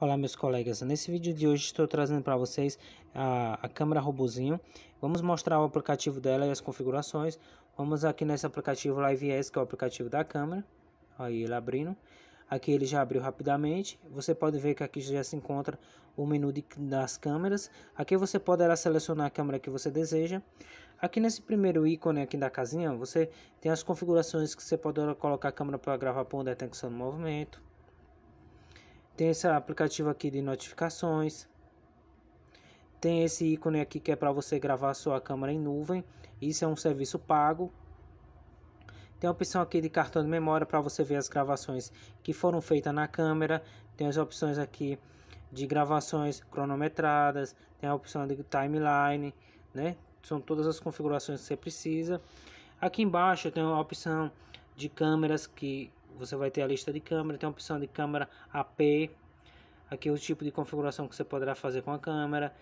Olá meus colegas, nesse vídeo de hoje estou trazendo para vocês a, a, câmera Robozinho Vamos mostrar o aplicativo dela e as configurações Vamos aqui nesse aplicativo LiveS, que é o aplicativo da câmera Aí ele abrindo Aqui ele já abriu rapidamente Você pode ver que aqui já se encontra o menu de, das câmeras Aqui você poderá selecionar a câmera que você deseja Aqui nesse primeiro ícone aqui da casinha Você tem as configurações que você poderá colocar a câmera para gravar ponto, detecção de movimento tem esse aplicativo aqui de notificações. Tem esse ícone aqui que é para você gravar sua câmera em nuvem. Isso é um serviço pago. Tem a opção aqui de cartão de memória para você ver as gravações que foram feitas na câmera. Tem as opções aqui de gravações cronometradas. Tem a opção de timeline, né? São todas as configurações que você precisa. Aqui embaixo tem a opção de câmeras que você vai ter a lista de câmera, tem a opção de câmera AP, aqui é o tipo de configuração que você poderá fazer com a câmera,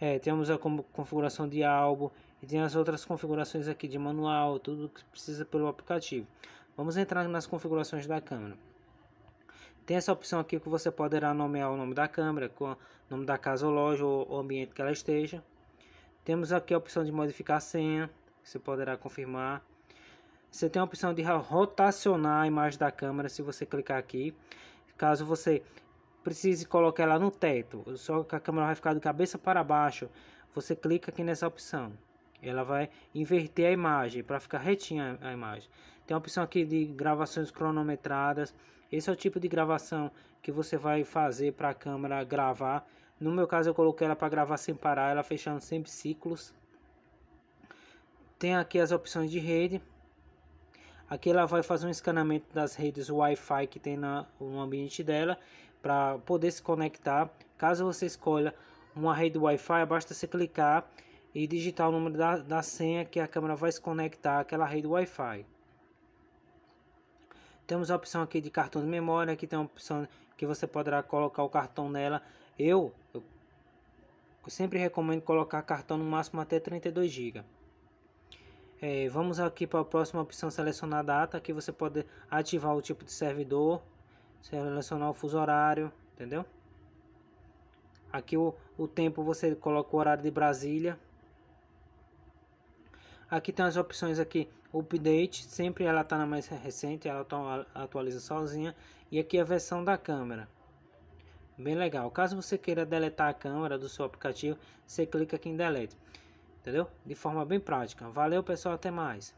é, temos a configuração de álbum e tem as outras configurações aqui de manual, tudo que precisa pelo aplicativo. Vamos entrar nas configurações da câmera. Tem essa opção aqui que você poderá nomear o nome da câmera, o nome da casa ou loja ou ambiente que ela esteja. Temos aqui a opção de modificar a senha, que você poderá confirmar. Você tem a opção de rotacionar a imagem da câmera se você clicar aqui. Caso você precise colocar ela no teto, só que a câmera vai ficar de cabeça para baixo, você clica aqui nessa opção. Ela vai inverter a imagem para ficar retinha a imagem. Tem a opção aqui de gravações cronometradas. Esse é o tipo de gravação que você vai fazer para a câmera gravar. No meu caso eu coloquei ela para gravar sem parar, ela fechando sempre ciclos. Tem aqui as opções de rede. Aqui ela vai fazer um escaneamento das redes Wi-Fi que tem na, no ambiente dela para poder se conectar. Caso você escolha uma rede Wi-Fi, basta você clicar e digitar o número da, da senha que a câmera vai se conectar àquela rede Wi-Fi. Temos a opção aqui de cartão de memória, aqui tem uma opção que você poderá colocar o cartão nela. Eu, eu sempre recomendo colocar cartão no máximo até 32 GB. É, vamos aqui para a próxima opção selecionar data. Aqui você pode ativar o tipo de servidor, selecionar o fuso horário, entendeu? Aqui o, o tempo você coloca o horário de Brasília. Aqui tem as opções aqui, update, sempre ela está na mais recente, ela tá, atualiza sozinha. E aqui a versão da câmera. Bem legal. Caso você queira deletar a câmera do seu aplicativo, você clica aqui em delete. Entendeu? De forma bem prática. Valeu, pessoal. Até mais.